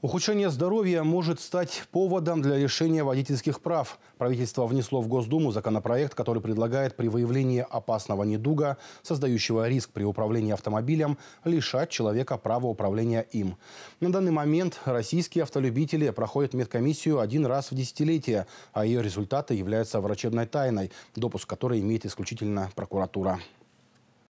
Ухудшение здоровья может стать поводом для лишения водительских прав. Правительство внесло в Госдуму законопроект, который предлагает при выявлении опасного недуга, создающего риск при управлении автомобилем, лишать человека права управления им. На данный момент российские автолюбители проходят медкомиссию один раз в десятилетие, а ее результаты являются врачебной тайной, допуск которой имеет исключительно прокуратура.